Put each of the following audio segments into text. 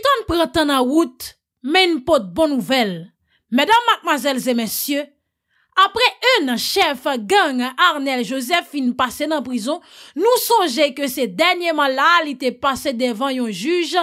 E tan praten nan wout, men pot bon nouvel. Medan matmazelze men sye, apre un chèf gang Arnel Josephine pase nan prizon, nou sonje ke se denye malal ite pase devan yon juj,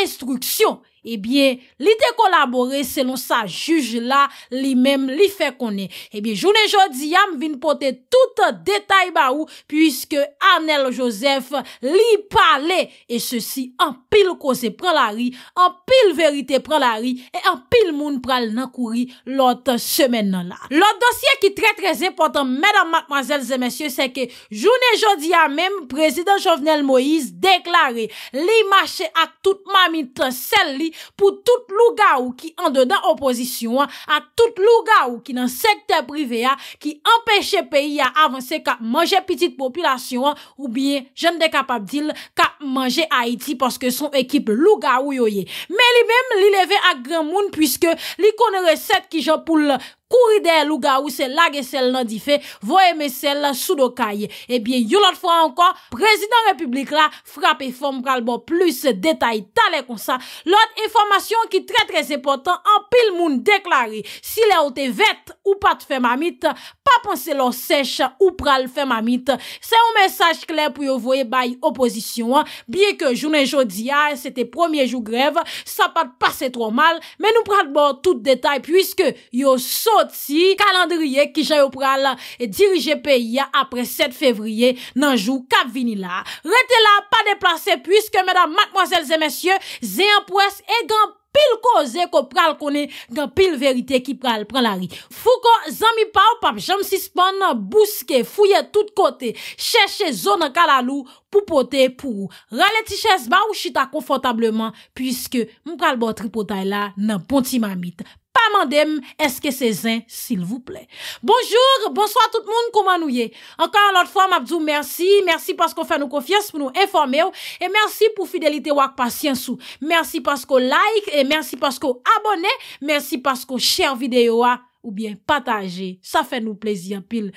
instruksyon. ebyen, eh li de kolabore selon sa juj la, li mem li fe konen. Ebyen, eh jounen jodi yam vin pote tout detay ba ou, pwiske Anel Josef li pale e se si an pil kose pran la ri an pil verite pran la ri e an pil moun pran nan kouri lot semen nan la. Lot dosye ki tre tre zepotan, mèdam matmazèl zè mèsyè, se ke jounen jodi yam mem, prezident Jovenel Moïse deklare, li mache ak tout mamit sel li pou tout loup gaou ki ande dan oposisyon a tout loup gaou ki nan sekte privé ya ki empèche peyi ya avanse ka manje pitit popilasyon ou bien jen de kapap dil ka manje Haiti paske son ekip loup gaou yoye. Me li bem li leve ak gran moun pwiske li kon re set ki jop pou loup kouri de louga ou se lage sel nan di fe, vo eme sel la sou do kaye. Ebyen, eh yon lot fwa ankon, prezident republik la, frapi fom pralbo plus detay tale kon sa. Lot informasyon ki tre tre sepotan, an pil moun deklari, si le ote vet ou pat fe mamit, Pa panse lò sech ou pral fe mamit, se yon mesaj kler pou yon voye bay oposisyon, biye ke jounen jò di a, se te promye jò grev, sa pat pase trò mal, men nou pral bor tout detay, pwiske yon soti kalandriye ki jay ou pral dirije peyi apre 7 fevriye nan jò kap vini la. Rete la, pa deplase, pwiske mèdam matmoazèl zè mèsyè, zè yon pwès e gamp. pil koze ko pral kone, gen pil verite ki pral pran la ri. Fou kon, zanmi pa ou pap, janm sispan nan bouske, fouye tout kote, cheshe zon nan kalalou, pou pote, pou ou. Rale ti ches ba ou chita konfotableman, pwiske mkal botri potay la nan ponti mamit. Pa mandem, eske se zin, s'il vous plaît. Bonjour, bonsoir tout moun, kouman nou ye. Enkan an lot fwa, m'abdou, mersi. Mersi paskou fè nou konfians pou nou informè ou. E mersi pou fidelite wak pasyen sou. Mersi paskou like, e mersi paskou abonè. Mersi paskou chèr videyo wak. Ou bien patage, sa fè nou plezi an pil.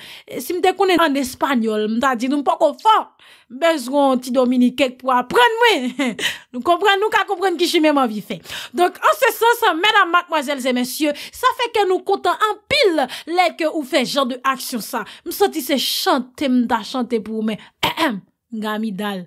Si m de konen an espanyol, m ta di nou m pa kon fò. M bezwou an ti dominikek pou aprenn mwen. Nou ka komprenn ki chi mè m avi fè. Donk an se sensan, mèdam, makmoazèlzè, mèsyè, sa fè ke nou kontan an pil lèk ou fè jò de aksyon sa. M sa ti se chante, m ta chante pou mè. Ehem, nga mi dal.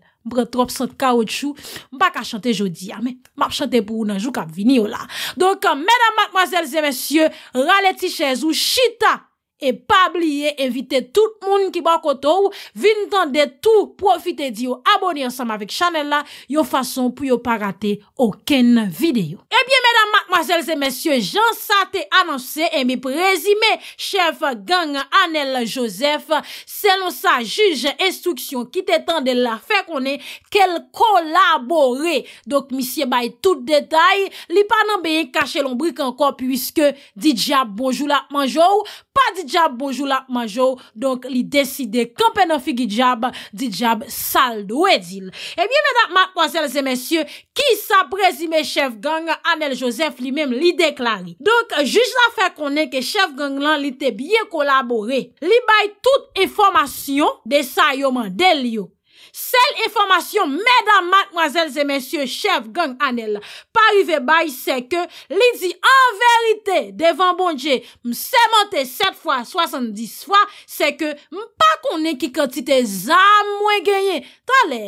Mpaka chante jodi ya Mpaka chante pou nanjou kak vini yo la Donk menan matmazel zemensye Raleti chez ou chita e pa bliye evite tout moun ki bako tou, vin tan de tou profite di yo aboni ansam avik chanel la, yo fason pou yo pa rate oken video. Ebyen eh mèdam, mademoiselles et messieurs, jansate annonse, e mi prezime chef gang Anel Joseph, selon sa juge instruksyon ki te tan de la fe konen, kel kolaboré. Dok misye bay tout detay, li pa nan beye kache lombrik anko, pwiske didja bonjou la manjou, pa did Gidjab bojou lak manjou, donk li deside, kampen ofi gidjab, di djab sal do edil. Ebyen edat, matkwazelze mensyou, ki sa prezime chef gang, Anel Josef li menm li deklari. Donk, juj la fe konen, ke chef gang lan li te bie kolabore. Li bay tout e formasyon, de sa yoman del yo. Sel informasyon, mèdam matmwazèl zè mèsyè, chèv gwen anèl, pa yu ve bay, se ke li di an verite, devan bonje, mse mante set fwa, swasand dis fwa, se ke mpa konen ki kantite zam mwen genyen. Ta le,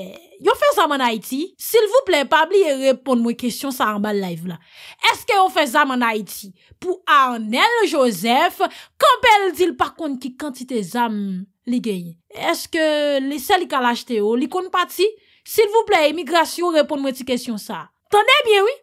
yon fè zam an Haiti, sil vouple, pabli e repon mwen kesyon sa an bal live la. Eske yon fè zam an Haiti, pou anèl Joseph, kompe l di l pakon ki kantite zam mwen genyen. Li genye, eske lise li kalajte yo, li kon pati? Sil vouple, emigrasyon, repon mwen ti kesyon sa. Tande bien, oui,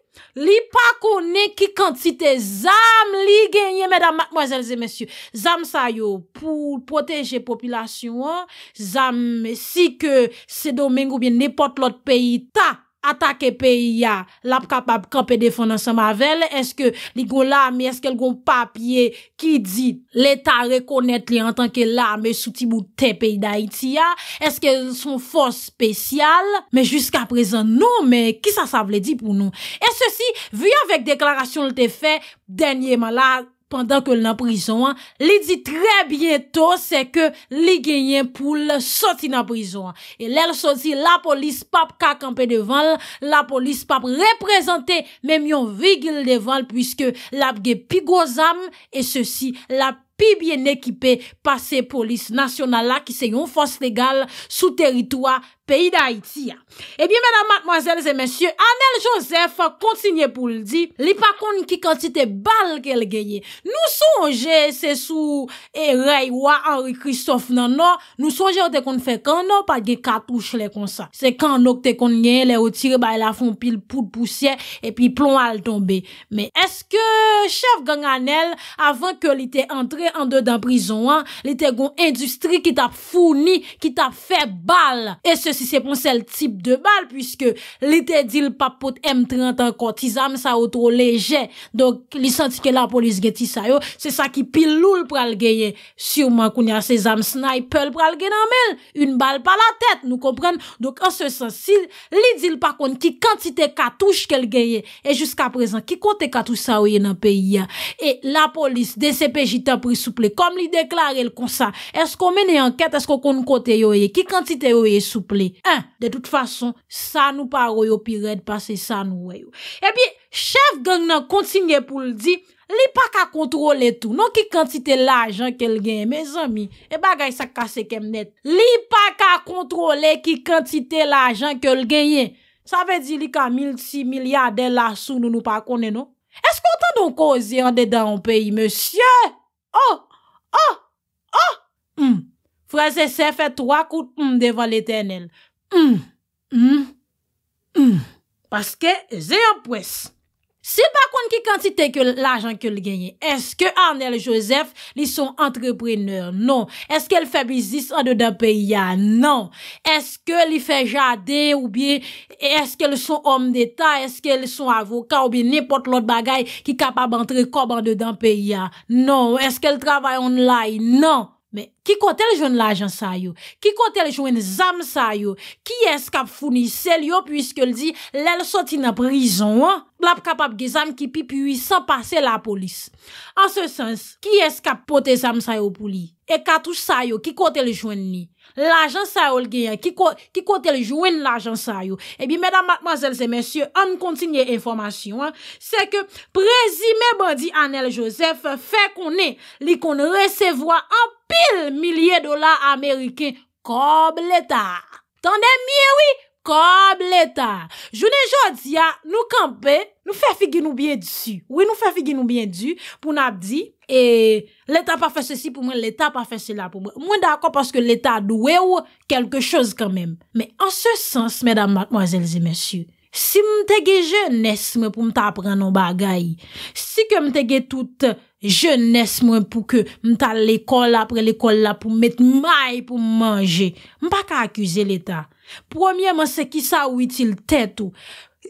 li pa konen ki kantite, zam, li genye, medan, mademoiselles et messieurs. Zam sa yo, pou proteje populasyon, zam, si ke se domengo bien nepot lot peyi ta. ata ke peyi ya, lap kapap kap e defonansan mavel, eske li goun la, mi eske l goun papye, ki di, leta rekonet li, an tanke la, mi souti mou te peyi da iti ya, eske son fos spesyal, mi jiska prezan nou, mi ki sa sa vle di pou nou, e se si, vy avèk deklarasyon l te fe, denye man la, Pendan ke l na prizon, li di tre bienton se ke li genyen pou l soti na prizon. E lè l soti la polis pap kakampe devan, la polis pap reprezenté mèm yon vigil devan pwiske la bge pigozam e se si la piyazam. pi bien ekipè pa se polis nasyonal la ki se yon fos legal sou teritwa peyi da Haiti ya. E bi mena matmoazèl zè mèsyè, Anel Joseph kontinye pou l di, li pa kon ki kantite bal ke l geye. Nou sonje se sou Ereywa Henri Christophe nan nou, nou sonje ou te kon fè kan nou pa ge katouche le konsa. Se kan nou te kon nye le otire ba la fon pil pout pousye e pi plon al tombe. Me eske chef gang Anel avan ke li te entre an de dan prizon an, li te goun industri ki ta founi, ki ta fe bal, e se si se pon sel tip de bal, pwiske li te dil pa pot M30 an kot i zam sa ou tro leje, donk li santi ke la polis gen ti sayo se sa ki pil loul pral genye si ou man koun ya se zam snaypel pral gen an men, un bal pa la tet nou kompren, donk an se san si li dil pa kon ki kantite katouj ke l genye, e jouska prezant ki kote katouj sa ou yen an peyi e la polis DCPJ ta prou souple. Kom li deklare l kon sa, esko mene anket, esko kon nou kote yo ye, ki kantite yo ye souple? De tout fason, sa nou paro yo pi red pase, sa nou weyo. Ebi, eh chef gang nan kontine pou l di, li pa ka kontrole tou, non ki kantite l ajan ke l genye. Me zami, e bagay sa kase kem net. Li pa ka kontrole ki kantite l ajan ke l genye. Sa ve di li ka mil si milyade la sou nou nou pa kone, no? Esko tan nou koze yande da yon peyi, monsye? Oh! Oh! Oh! Hmm! Frase se fè troakout m hmm, devan l'eternel. Hmm! Hmm! Hmm! Paske zè yon pwes. Super! Kantite ke l'ajan ke li genye? Eske Arnel Joseph li son entrepreneur? Non. Eske li fe bizis an de dan pe ya? Non. Eske li fe jade ou bi, eske li son om deta? Eske li son avoka ou bi, nepot lot bagay ki kapab antre kob an de dan pe ya? Non. Eske li travay online? Non. Mè, ki kote l jwen l ajan sayo? Ki kote l jwen zam sayo? Ki eskap founi sel yo pwiske l di l el soti na prizon? Blap kapap ge zam ki pi piwi san pase la polis. An se sens, ki eskap pote zam sayo pou li? E katou sayo ki kote l jwen ni? L ajan sayo l genye, ki kote l jwen l ajan sayo? Ebi, eh mèdam, matmazèl se mèsyè, an kontinye informasyon. Se ke, prezime bè di an el josef, fè konè li kon recevwa an pil milye dolar Amerike, kob leta. Tande miye wii, kob leta. Jounen jodi ya, nou kampe, nou fe figi nou bie dsu. Ou e nou fe figi nou bie dsu, pou nap di, e leta pa fe se si pou mwen, leta pa fe se la pou mwen. Mwen dako paske leta dwe ou, kelke choz kanmem. Me an se sens, medan matmoazelze mesyou, Si m te ge je nes mwen pou m ta apren nou bagay, si ke m te ge tout je nes mwen pou ke m ta l'ekol apre l'ekol la pou m met may pou m manje, m pa ka akuse l'Etat. Pwemye man se ki sa ou iti l'tet ou,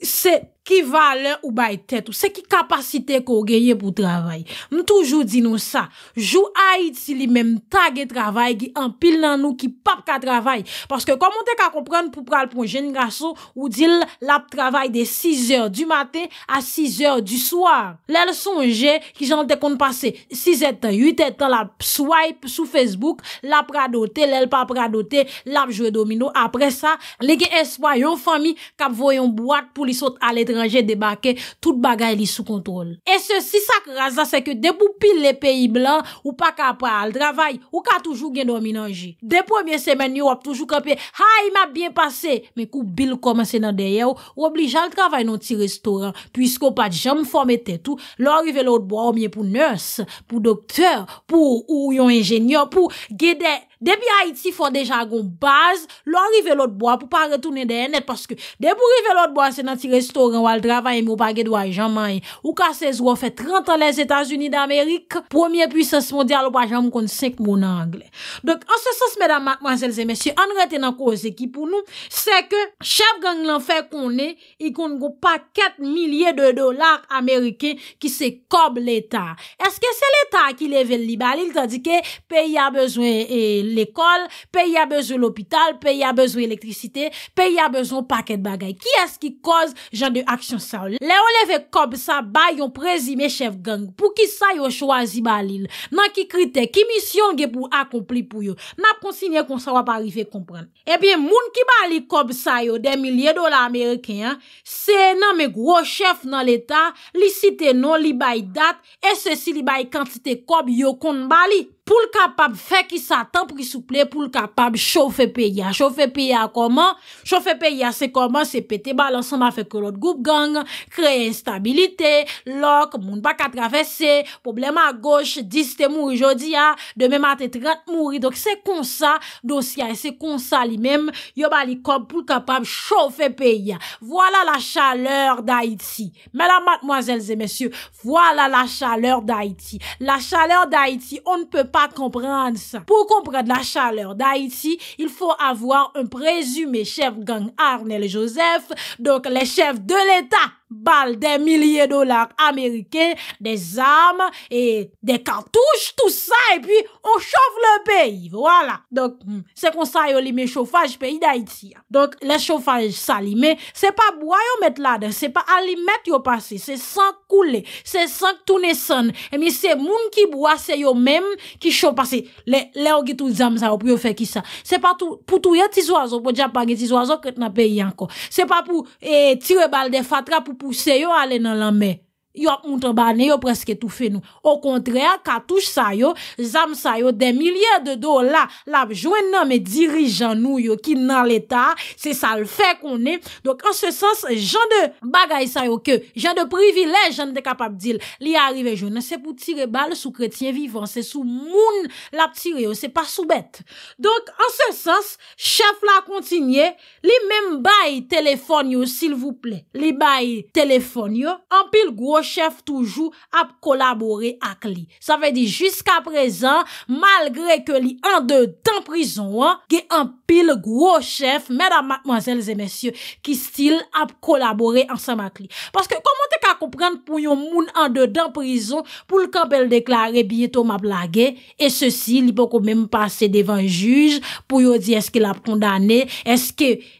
se... ki valen ou bay tet ou se ki kapasite ko geye pou travay. M toujou di nou sa. Jou a iti li men m tagye travay ki an pil nan nou ki pap ka travay. Paske komon te ka kompran pou pral pou jen ngraso ou dil lap travay de 6 eur du mate a 6 eur du swar. Lèl sonje ki jan te kont pase 6 etan, 8 etan lap sway sou Facebook, lap radote, lèl pap radote, lap jwe domino. Apre sa, lege eswa yon fami kap voyon boak pou li sot aletre anje debake, tout bagay li sou kontrol. E se si sak raza, se ke debou pil le peyi blan, ou pa kapra al travay, ou ka toujou gen do minanji. De pwemye semen, yo ap toujou kapè ha, ima bien pase, men kou bil komanse nan deye ou, ou oblijal travay non ti restoran, pwisko pat jam fomete tou, lor yve lout bo a oumye pou ners, pou doktèr, pou ou yon enjenyon, pou gede... Debi Haïti fò deja goun base, lò rive lò dboa pou pa retounen de hennet paske debou rive lò dboa se nan ti restoran wal travay mou pa gedwa jaman ou ka se zwo fè 30 an les Etats-Unis d'Amerik, Premier Puissance Mondial wajan moun kon 5 moun Angle. Dok, an se sens, mèdam, mwazèl zè, mèsyè, an rete nan kòzè ki pou nou se ke chèp gang lan fè konè, i kon goun pa 4 milyè de dolar Amerike ki se kob l'Etat. Eske se l'Etat ki leve l'Ibali? Il ta di ke peyi a bezwen e L'ekol, pe y a bezou l'opital, pe y a bezou elektrisite, pe y a bezou paket bagay. Ki as ki koz jan de aksyon sa? Le on leve kob sa bay yon prezime chef gang pou ki sa yo chwazi balil nan ki krite, ki misyon ge pou akompli pou yo. Na konsigne kon sa wap arive kompren. Ebyen eh moun ki bali kob sa yo den milye dola Ameriken, se nan me gro chef nan l'Etat, li site non li bay dat, e se si li bay kantite kob yo kon bali. pou l'kapab fè ki sa tan prissouple, pou l'kapab chow fè peya. Chow fè peya koman? Chow fè peya se koman se pète balansan ma fè ke l'ot goup gang, kreye instabilite, lòk, moun baka travesse, problem a goch, dis te mouri jodi ya, ah, demè matè tret mouri. Dok se konsa dosya, se konsa li mèm, yo bali kom pou l'kapab chow fè peya. Voilà la chaleur d'Haïti. Mè la matmoazèlze, mèsyou, voilà la chaleur d'Haïti. La chaleur d'Haïti, on ne peut pas... comprendre ça. Pour comprendre la chaleur d'Haïti, il faut avoir un présumé chef gang Arnel Joseph, donc les chefs de l'État bal de milye dolar Amerike, de zam e de kartouj, tout sa e pi, on chof le peyi, wala, donc, hmm, se konsa yo li me chofaj peyi da iti ya, donc le chofaj sa li me, se pa boua yo met lade, se pa alimet yo pase, se san koule, se san k toune san, e mi se moun ki boua, se yo mem ki chofase le ou gitou zam sa, ou priyo fe ki sa se pa pou touye tizwazo, pou djapange tizwazo, kret na peyi anko se pa pou tire bal de fatra, pou pou se yo ale nan lamè. Yo ap moutan banè, yo preske tou fè nou. Ou kontrè, katouche sa yo, zam sa yo, den milyè de do la, la jwen nan me dirijan nou yo, ki nan l'Etat, se sa l'fè konè. Donk an se sens, jen de bagay sa yo ke, jen de privilèj, jen de kapab dil, li a arrive jwen, se pou tire bal sou kretien vivan, se sou moun la tire yo, se pa sou bet. Donk an se sens, chef la kontinye, Li menm bayi telefonyo, s'il vous plè. Li bayi telefonyo, an pil grochef toujou ap kolabore ak li. Sa fe di, jiska prezan, malgre ke li an de dan prizon an, ge an pil grochef, mèdam, mademoiselles et messieurs, ki stil ap kolabore ansan mak li. Paske, komon te ka komprenn pou yon moun an de dan prizon, pou l'kap el deklare biyeto ma plage, e se si, li pou kon menm pase devan juj, pou yo di eske la pondane,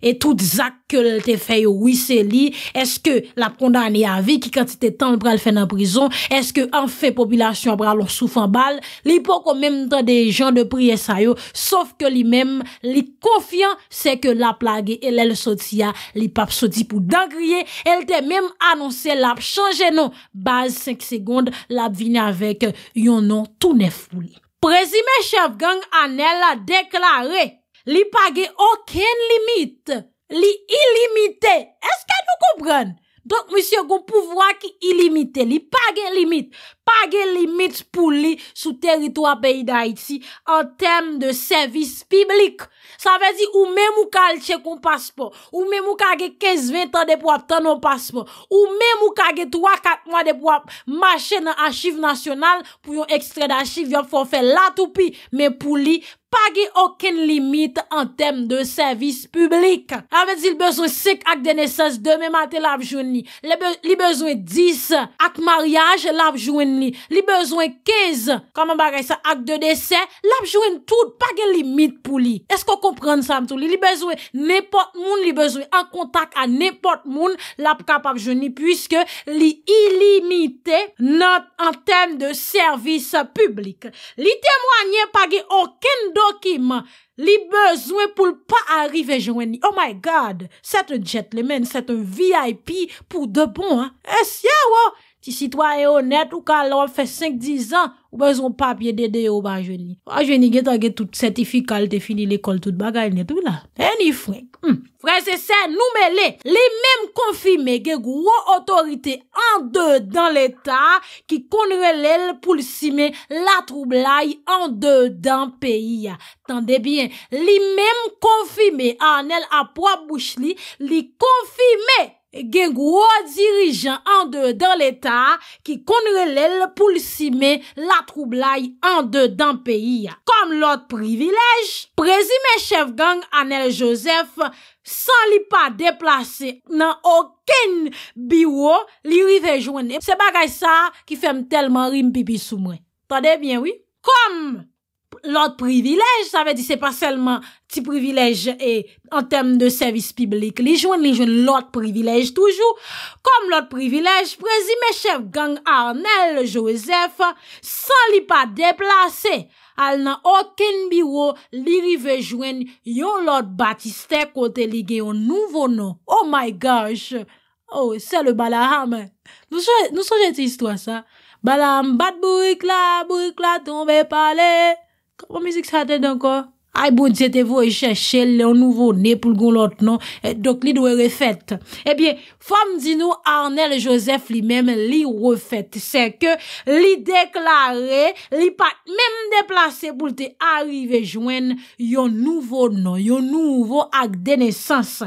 E tout zak ke lel te feyo wise li, eske l ap kondani avi ki kantite tan l pral fen an prizon, eske an fe popilasyon pral on soufan bal, li pou kon menm tan de jan de priye sayo, sof ke li menm li konfyan se ke l ap lage el el soti ya, li pap soti pou dangriye, el te menm anonsen l ap chanje nou, baz 5 segonde l ap vini avek yon nou tou nefou li. Prezime chef gang an el la deklari, Li page oken limit, li ilimite. Eske nou kompren? Donk monsye kon pou vwa ki ilimite, li page limit. Page limit pou li sou teritwa peyi da iti an tem de servis piblik. Sa vezi ou men mou kalche kon paspo, ou men mou kage 15-20 an depo ap tan an paspo, ou men mou kage 3-4 an depo ap mache nan achiv nasyonal pou yon ekstrede achiv yon forfe lato pi, men pou li page oken limit an tem de servis piblik. A vezi l bezon 6 ak denesans 2 men mate la ap jouni. Li bezon 10 ak maryaj la ap jouni. Li bezwen kez kama bagay sa ak de dese, lap jwen tout page limit pou li. Esko komprenn sa mtou li? Li bezwen nepot moun, li bezwen an kontak an nepot moun, lap kap ap jwen li, pwiske li ilimite not an tem de servis publik. Li temwanyen page oken dokiman, li bezwen pou l pa arrive jwen li. Oh my God! Set un gentleman, set un VIP pou de bon. Es ya wò! Si si twa e honet ou ka lor fe 5-10 an, ou bezon papye dede yo ba jeni. Ba jeni gen tan gen tout certifi kal te fini l'ekol tout bagay netou hmm. la. Teni frek. Fre se sen noume le, li mem konfime gen gwo otorite an de dan l'Etat ki konrele l pou sime la troublai an de dan peyi ya. Tande bien, li mem konfime an el apwa bouch li, li konfime. E gen gwo dirijan an de dan l'Etat ki konrelel pou li sime la troublai an de dan peyi ya. Kom lot privilej, prezime chef gang Anel Joseph san li pa deplase nan oken biwo li ri vejwene. Se bagay sa ki fem telman rim pipi sou mwen. Tade bien, oui? Kom! Lot privilèj, sa ve di se pa selman ti privilèj e en tem de servis piblik. Li jwen li jwen lot privilèj toujou. Kom lot privilèj, prezi me chef gang Arnel Joseph, san li pa deplase, al nan okin biwo li rive jwen yon lot batiste kote li ge yon nouvo nou. Oh my gosh! Oh, se le balaham! Nou so jen ti istwa sa? Balaham bat bourik la, bourik la, ton ve pale! What music's had in? I'll go, Ay bon, zete vou e chèche le nouvo ne pou l goun lot non. Eh, Dok li dwe refèt. Ebyen, eh fam di nou Arnel Joseph li mèm li refèt. Se ke li deklarè, li pa mèm deplase pou te arrive jwen yo nouvo non. Yo nouvo ak denesans.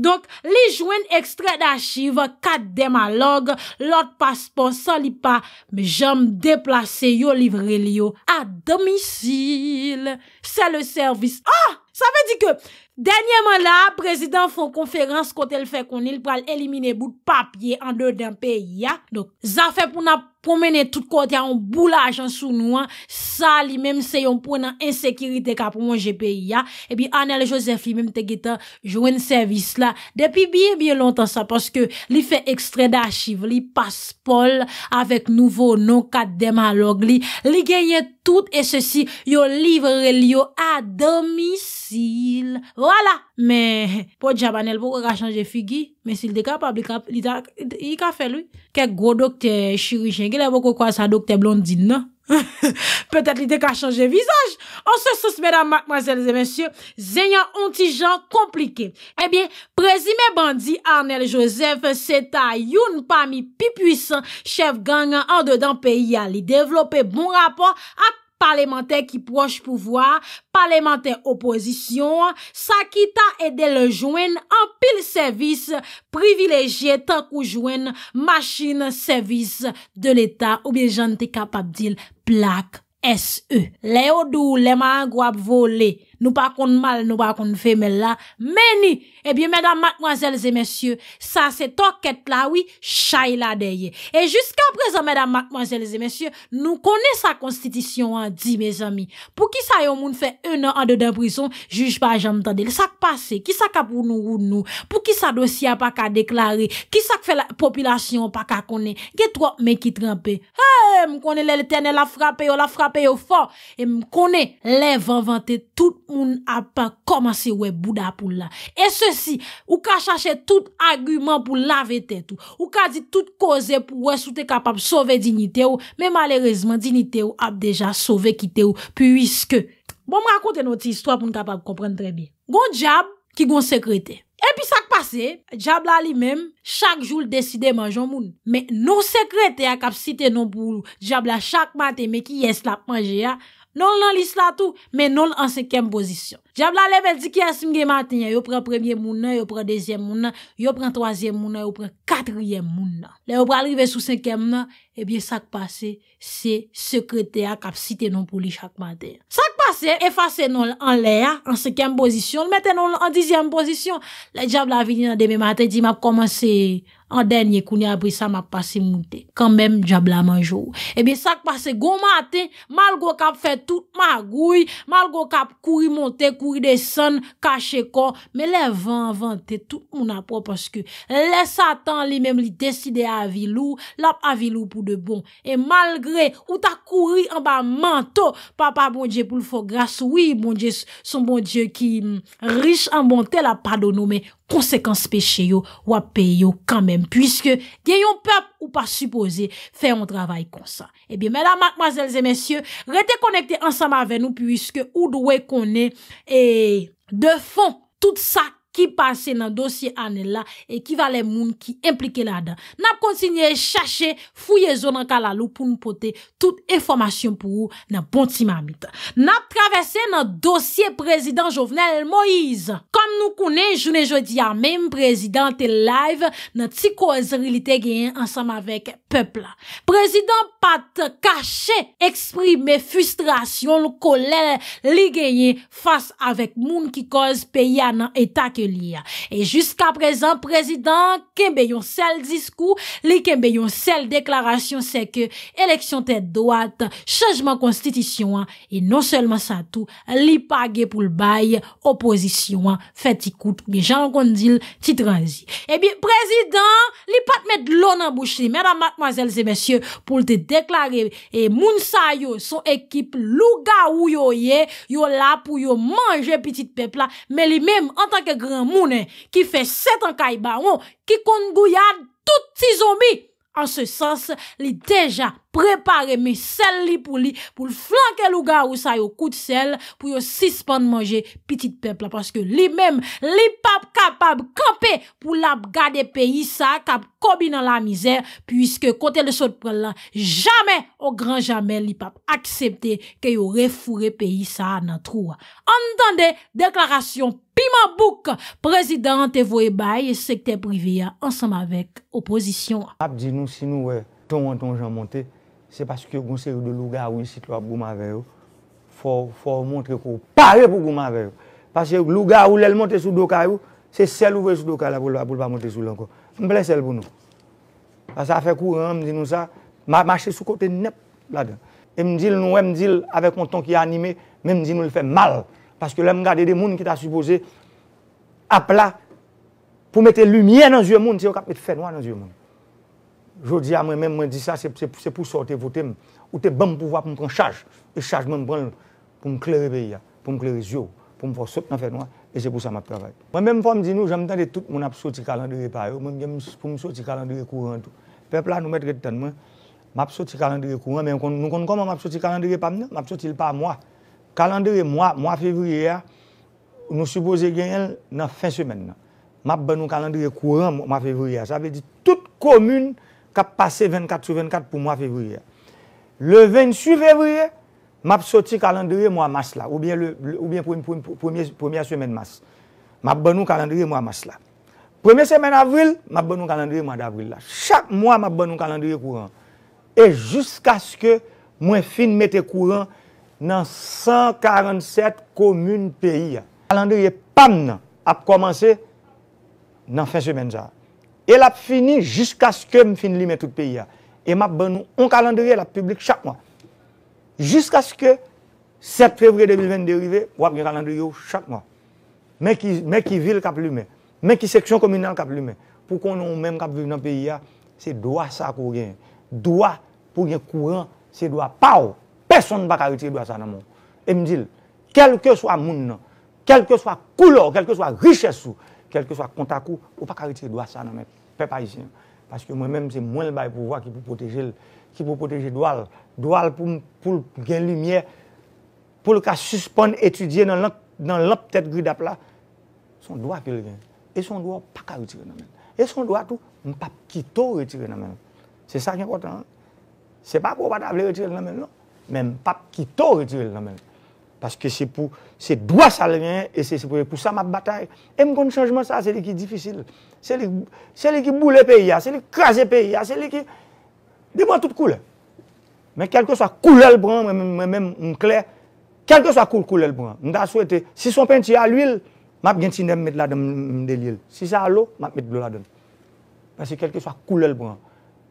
Dok, li jwen ekstredachiv kat demalog. Lot pasponsan li pa mèm jèm deplase yo livre li yo. A domisil, se le serve. Ah! Ça veut dire que Denye man la, prezident fon konferans kote el fe kon il pral elimine bout papye an de den pe ya. Dok, zan fe pou na pomenen tout kote ya an boulaj an sou nou an. Sa li menm se yon ponan ensekirite ka pou mwenje pe ya. Ebi Anel Josephi menm te geta jwen servis la. Depi biye biye lontan sa, paske li fe ekstreda achiv li, paspol, avek nouvo non kat demalog li. Li genye tout e se si yo livre li yo a domisil. Oh! Wala, men, po djabanel voko ka chanje figi, men si l deka pa li ka felou. Kèk gwo dokte shirijengi la voko kwa sa dokte blondin nan. Petèt li deka chanje vizaj. Anse sos, mèdam, mwazèl, zèmensyè, zènyan ontijan komplike. Ebyen, prezime bandi Arnel Joseph, seta youn pami pi puisan, chef gangan an de dan peyi ya li, devlopè bon rapor ak. Parlementè ki poche pouvoi, parlementè oposisyon, sa ki ta ede le jwen an pil servis privileje ta kou jwen masin servis de l'Etat ou biljante kapap dil plak S.E. Le ou dou, le man an gwap volè. Nou pa kon mal, nou pa kon femel la. Meni, e eh bie, mèdam, mèdaman, zèl zèmèsyè, sa, se tokèt la, oui, chay la deye. E jiska prezè, mèdam, mèdaman, zèmèsyè, nou konè sa konstitisyon, an di, mèzami. Pou ki sa yon moun fè un an an de dan prison, juj pa jèm tande. Le sak pase, ki sa kapounou ou nou, pou ki sa dosya pa ka deklare, ki sak fè la popilasyon pa ka konè. Kè tro men ki trampè. Hey, m konè lèl tènen la frape yo, la frape yo for. M konè, lè moun ap pa komanse we bouda pou la. E se si, ou ka chache tout agumen pou lave tetou, ou ka di tout koze pou we sou te kapap sove dignite ou, men malerezman, dignite ou ap deja sove kite ou, piwiske. Bon, mrakonte noti istwa pou m kapap komprenne trebi. Gon djab ki gon sekrete. E pi sak pase, djab la li menm, chak joul deside manjon moun. Men nou sekrete a kap site non pou djab la chak mate me ki yes lap manje a, Non nan lis la tou, men non an 5èm pozisyon. Djam la level di ki yasim gen matin, yo pren 1è mounan, yo pren 2è mounan, yo pren 3è mounan, yo pren 4è mounan. Le yo pren alrive sou 5è mounan, Ebyen sak pase, se sekrete a kap site non pou li chak mate. Sak pase, efase non an le a, an sekèm pozisyon, metè non an dizèm pozisyon. Le diable a vini nan demè mate, di ma komanse an denye kouni a brisa, ma pase moun te. Kan mèm diable a manjou. Ebyen sak pase, goun mate, mal gò kap fè tout magouy, mal gò kap kouri monte, kouri de son, kache kon, me le vant vante tout moun a po, paske le satan li mèm li deside avilou, lap avilou pou, bon. E malgre ou ta kouri an ba manto, papa bon die pou l'fok grase, oui, bon die son bon die ki rich an bon tel a padonou, men konsekans peche yo, wap pe yo kanmen, pwiske gen yon pep ou pa suppose, fe yon travay kon sa. E eh bi, mèdame, mademoiselles et messieurs, rete konekte ansam ave nou, pwiske ou dwe konen, e de fon, tout sa ki pase nan dosye ane la ekivalen moun ki implike la dan. Nap kontinye chache fouye zo nan kalalou pou nou pote tout informasyon pou ou nan bonti mamit. Nap travesse nan dosye prezident jovenel Moïse. Kom nou koune, jounen jodi ya menm prezident te live nan ti koz rilite geny ansam avek pepla. Prezident pat kache eksprime frustrasyon, kolè li geny fase avek moun ki koz pe ya nan etake li ya. E jusqu'a prezant, prezident, kembe yon sel diskou, li kembe yon sel deklarasyon se ke, eleksyon te doat, chejman konstitisyon, e non selman sa tou, li page pou l'bay, opozisyon, feti kout, mi jan gondil, titranzi. E bi, prezident, li pat met lon an bouchi, mèdam matmazèl zè mèsyè, pou l te deklaré, e moun sa yo, son ekip, luga ou yo ye, yo la pou yo manje piti pepla, me li mèm, an tanke grè ki fe set an kaibawon, ki kon gouyade tout ti zombi. An se sens, li deja pati. Prepare mi sel li pou li pou flanke luga ou sa yo koute sel pou yo sispan manje pitit pepla. Paske li mem, li pap kapab kape pou lap gade peyi sa kap kombi nan la mizer pwiske kote le sotpella jamen o gran jamen li pap aksepte ke yo refoure peyi sa nan trou. Antande, deklarasyon pima bouk prezident te vo e baye sekte priveya ansam avek opozisyon. Ape di nou si nou ton an ton jan monte Se paske gounse yon de louga ou yon sitlou ap gouman veyo, fò mwontre pou pare pou gouman veyo. Paske louga ou lèl monte sou doka yo, se sel ouve sou doka la pou lwa pou lwa monte sou lankon. Mple sel pou nou. Paske a fe kou an, mdi nou sa, mache sou kote nep la den. E mdi nou, mdi nou, avè kontan ki anime, mdi nou lèl fè mal. Paske lèm gade de moun ki ta suppose ap la pou mette lumiè nan zye moun, se yo kap mette fèdwa nan zye moun. Jodi a mwen mwen di sa, se pou sote votem, ou te bom pou vwa pou e mwen kon chaj, e chaj mwen mwen pon, pou mwen kleri beya, pou mwen kleri zyo, pou mwen fwa sote nan fèdwa, e se pou sa mwen travay. Mwen mwen mwen fwa mwen di nou, jame tan de tout mwen ap soti kalandire pa yo, mwen mwen mwen mwen soti kalandire e kouran tou. Fèpla nou mwen treten mwen, mwen ap soti kalandire e kouran, mwen mwen kon kon kon mwen ap soti kalandire pa mwen, mwen ap soti l pa mwen. Kalandire mwen mwen fevriya, mwen souboze gen el nan f Kap pase 24 sou 24 pou mwa fevriye. Le 28 fevriye, mwap soti kalandriye mwa mas la. Ou bien pou mwen premye semen mas. Mwap bonou kalandriye mwa mas la. Premye semen avril, mwap bonou kalandriye mwa avril la. Chak mwa mwap bonou kalandriye kouran. E jiska skyo mwen fin mette kouran nan 147 komoun peyi. Kalandriye pan ap komanse nan fin semen sa. El ap fini jiska skè m fin li men tout peyi ya. E map ban nou, on kalandriye la publik chak mwa. Jiska skè, 7 fevri 2020 derive, wap gen kalandriyo chak mwa. Men ki vil kap li men. Men ki seksyon kominal kap li men. Pou kon nou men kap li men peyi ya, se dwa sa kou gen. Dwa pou gen kou ran, se dwa pa ou. Peson nan baka ritir dwa sa nan moun. E m dil, kelke swa moun nan, kelke swa kou lor, kelke swa riche sou, kelke swa konta kou, ou pa ka retire dwa sa nan men, pe pa isi. Paske mwen menm se mwen l bay pou wak ki pou poteje l, ki pou poteje dwal, dwal pou gen lumiye, pou l ka suspon etudye nan lantet gridap la, son dwa ke l gen, e son dwa pa ka retire nan men. E son dwa tou m pap ki tou retire nan men. Se sa ki konta nan, se pa pou wata avle retire nan men, non, men m pap ki tou retire nan men. Paske se pou se dwa salyen E se pou sa map batay E m kon chanjman sa, se li ki difisil Se li ki boule peyi ya, se li ki kaze peyi ya Se li ki Deman tout koule Men kelke sa koule elbran, men men men m kler Kelke sa koule koule elbran M da souwete, si son pen ti a l'il Map gen ti nem met la den m de l'il Si sa a lo, map met blo la den Mas se kelke sa koule elbran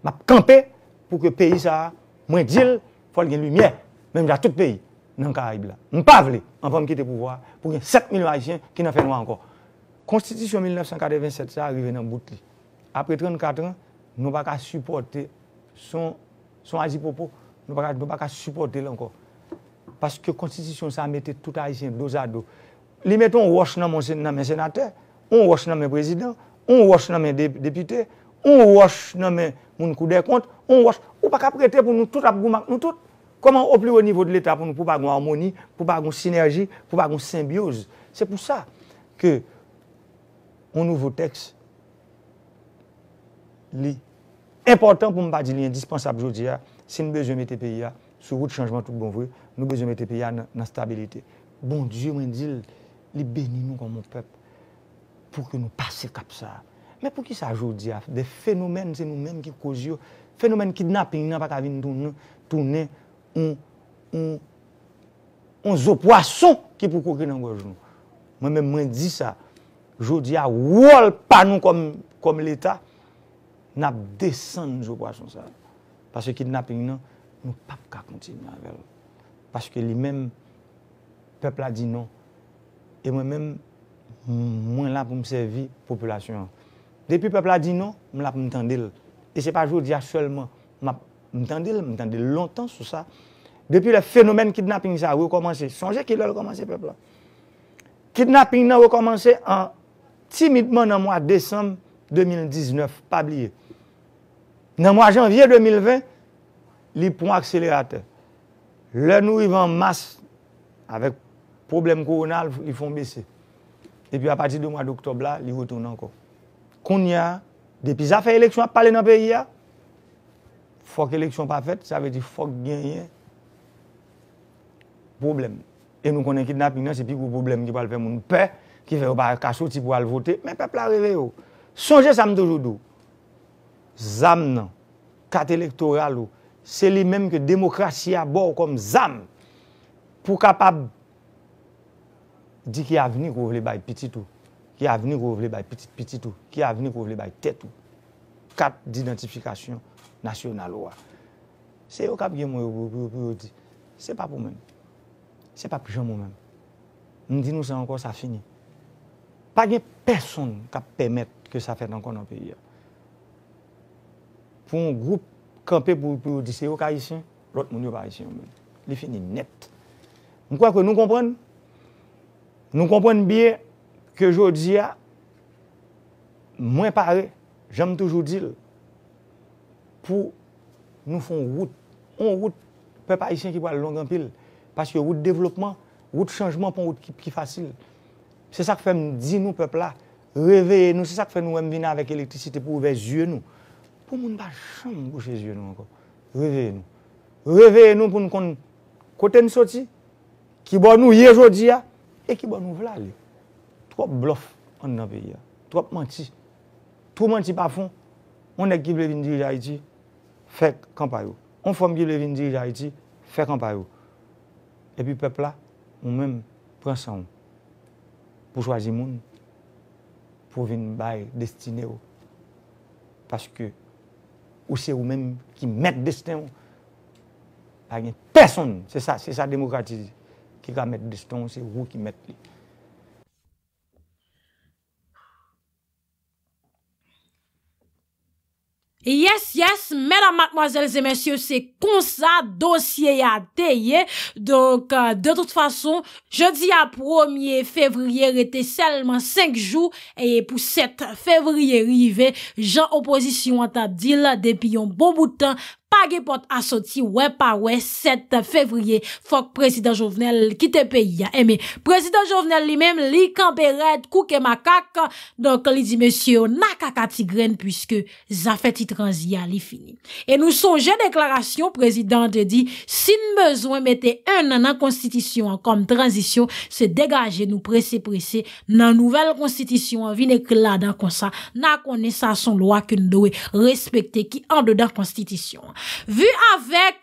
Map kampe pou ke peyi sa Mwen dil, fol gen lumye Men m da tout peyi dans le Caraïbe. là. ne pas on va quitter le pouvoir pour 7 millions haïtiens qui n'en fait noir encore. Constitution 1987 ça arrive dans bout Après 34 ans, nous pas supporter son son Azipopo, nous pas pouvons pas supporter là encore. Parce que la constitution ça mettait tout haïtien dos à dos. Nous mettons roche dans mes sénateurs, on roche dans mes présidents, on roche dans mes députés, on roche dans mes mon coup des comptes, on roche ou pas qu'à prêter pour nous tous. à nous tous. Koman ou pli ou nivou de letra pou nou pou bagon harmoni, pou bagon sinerji, pou bagon symbiyoz. Se pou sa ke ou nouvo teks li. Importan pou mba di li indispensable jodi ya, se nou bezoum ete pe ya sou gout chanjman tout bon vwe, nou bezoum ete pe ya nan stabilite. Bon Diyo mwen dil, li beni nou kon moun pep, pou ke nou pase kapsa. Men pou ki sa jodi ya? De fenomen se nou men ki kozio, fenomen ki napin nan pak avin tounen On zo poason ki pou koki nan gwoj nou. Mwen men mwen di sa. Jodi a wol pa nou kom l'Etat. Nap desen nou zo poason sa. Paske kidnaping nan, nou pap ka konti nan vel. Paske li men, pepl a di nan. E mwen men, mwen la pou msevi populasyon. Depi pepl a di nan, mwen la pou mtande l. E se pa jodi a selman, mwen ap. M'tan di l lontan sou sa. Depi le fenomen kidnapping sa, wè komansi. Sonje ki lè l komansi pèpla. Kidnapping nan wè komansi timidman nan mwa désem 2019. Pabliye. Nan mwa janvye 2020, li pon akselerate. Le nou yvan mas avèk problem koronal yfon besi. E pi apati 2 mwa d'oktober la, li wotoun anko. Kon ya, depi zafè eleksyon ap pale nan peyi ya, Fok eleksyon pa fet, sa ve di fok genyen. Problem. E nou konen kidnapping nan, se pi kou problem. Ki wale pe moun pe, ki fe wale pa kachot, ki wale vote. Men pepla reve yo. Sonje sa mdojodo. Zam nan. Kat elektoral yo. Se li menm ke demokrasi abor kom zam. Pou kapab di ki a veni kou vle bay piti tou. Ki a veni kou vle bay piti tou. Ki a veni kou vle bay tete tou. Kat d'identifikasyon. nasyon nan lowa. Se yo kap gen mwen yo pou yo di, se pa pou mwen. Se pa pou jen mwen mwen. Mwen di nou se ankon sa fini. Pa gen person kap pemet ke sa fèt ankon nan peyi ya. Pou mwen group kampe pou yo di, se yo ka isyon, lot mwen yo ba isyon mwen. Li fini net. Mwen kwa kwen nou kompon nou kompon biye ke jodi ya mwen pare, jen mwen toujou di l, pou nou fon wout. On wout, pepe ayisyen ki pou al longan pil, paske wout devlopman, wout chanjman pou wout ki fasil. Se sa ke fe mdi nou pepe la, reveye nou, se sa ke fe nou wèm vina avèk elektrisite pou ouveye zye nou. Pou moun ba chanm pou che zye nou anko. Reveye nou. Reveye nou pou nou kon kote n soti, ki bo nou ye jodi ya, e ki bo nou vla li. Trop blof an nan ve ya. Trop manti. Trop manti pa fon, moun ek ki vle vin dirija iti, Fè kampa yo. On fòm ki le vin dirijay ti, fè kampa yo. E pi pepla, ou mèm pransan. Pou chwazi moun, pou vin bay destine yo. Paske ou se ou mèm ki met destan yo. A gen, peson, se sa, se sa demokratize. Ki ka met destan yo, se ou ki met destan yo. Yes, yes, mesdames, mademoiselles et messieurs, c'est comme ça, dossier a thé, donc euh, de toute façon, jeudi 1er février était seulement 5 jours et pour 7 février, j'ai opposition à ta deal depuis yon bon bout de temps. pa ge pot asoti we pa we 7 fevriye fok prezident jovenel ki te pe ya eme. Prezident jovenel li mem li kampe red kouke makaka, donk li di monsye yo na kaka tigren pwiske zafeti transiya li fini. E nou sonje deklarasyon prezident di, sin bezwen mette un nan an konstitisyon kom transisyon se degaje nou prese prese nan nouvel konstitisyon vi nekla dan konsa nan kone sa son lwa ke nou dowe respekte ki ande dan konstitisyon. Vu avek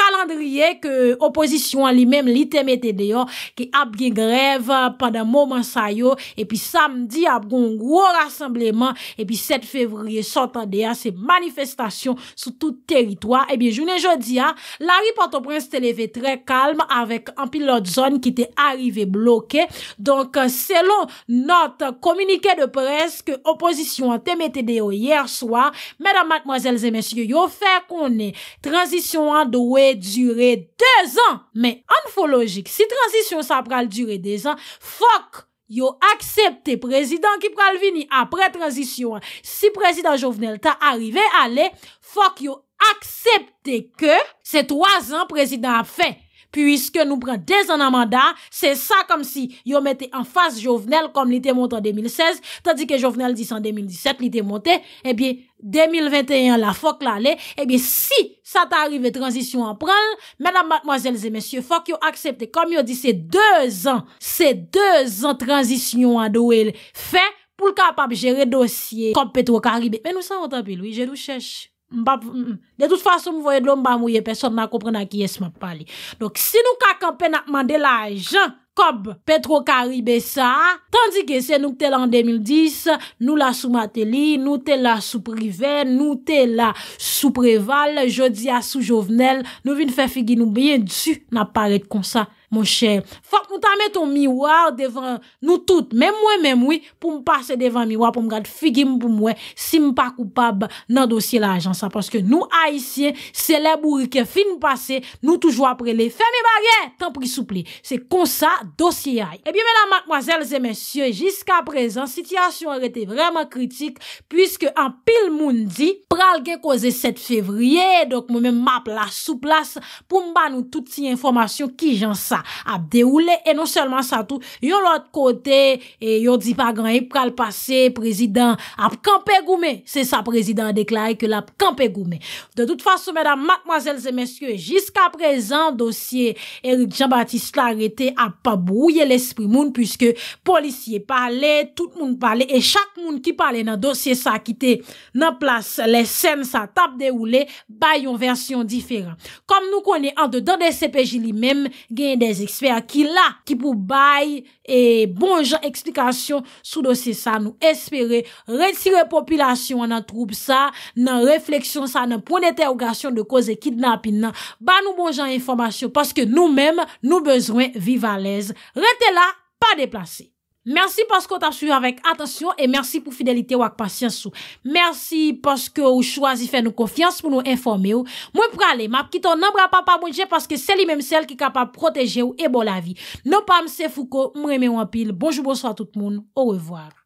kalandriye ke oposisyon li mem li teme te deyo ki ap gen greve padan mouman sa yo epi samdi ap goun gwo rassembleman epi 7 fevriye sotade ya se manifestasyon sou tout teritwa epi jounen jodi ya, la ripote prens te leve tre kalm avek an pilote zon ki te arrive bloke donk selon not komunike de prens ke oposisyon teme te deyo yer swa mèdam matmwazèl zè mèsyo yo fè Fèr konè, transisyon an doè dure 2 an. Men, an fologik, si transisyon sa pral dure 2 an, fòk yo aksepte prezidant ki pral vini apre transisyon an. Si prezidant jovenel ta arrive ale, fòk yo aksepte ke se 3 an prezidant ap fè. Puiske nou pren dezen amanda, se sa kom si yo mette an fase jovenel kom li te monte an 2016, tadi ke jovenel di san 2017 li te monte, ebye 2021 la fok la eh le, ebye si sa ta arrive transisyon an prel, menam matmoazelze mensyo fok yo aksepte kom yo di se 2 an, se 2 an transisyon an doel fe pou l kapap jere dosye kom petro karibè. Men nou san wotan pi loui, je nou chèche. De tout fason mwoye dlo mba mwoye, peson nan komprena ki yesman pali. Dok, si nou kaka pe nan mandela ajan, kob, petro karibe sa, tandi ke se nou kte lan 2010, nou la sou mateli, nou te la sou prive, nou te la sou preval, jodi a sou jovenel, nou vin fefigi nou beye dsu nan paret konsa. Mon chè, fap nou ta met ton miwaw devan nou tout, men mwen men mwen pou m'pase devan miwaw pou m'gade figim pou mwen sim pa koupab nan dosye la ajan sa, paske nou a isye, eh seleb ou rike fin pase, nou toujou aprele, fè mi bagè tan pri souple, se konsa dosye aye. E bi menan madmoazel zè men sye, jiska prezen, sityasyon rete vreman kritik, pwiske an pil moun di, pral gen koze 7 fevriye, dok mwen map la souplas pou mba nou tout ti informasyon ki jan sa ap non de oule, e non selman sa tout yon lot kote, e yon di pa gran, e pral pase, prezident ap kampe goume, se sa prezident deklare ke l ap kampe goume de tout fason, madame, mademoiselles et messieurs jiska prezant, dosye Eric Jean-Baptiste l'arete ap pa bouye l espri moun, pwiske polisye pale, tout moun pale e chak moun ki pale nan dosye sa ki te nan plas, le sen sa tap de oule, bay yon versyon diferan, kom nou konen an de dan de CPJ li mem, gen de expert ki la ki pou bay e bonjan explikasyon sou dosi sa nou espere retire populasyon nan troub sa nan refleksyon sa nan pou neterogasyon de koze kidnapin nan ba nou bonjan informasyon paske nou menm nou bezwen vive alez rete la pa deplase Mersi paske ou tap sujavek atasyon e mersi pou fidelite wak pasyansou. Mersi paske ou chwazi fe nou konfians pou nou informe ou. Mwen prale map ki ton nabra pa pa mounje paske se li menm sel ki kapap proteje ou e bon la vi. Nopam se fuko, mremen wapil, bonjou bonso a tout moun, ou revoar.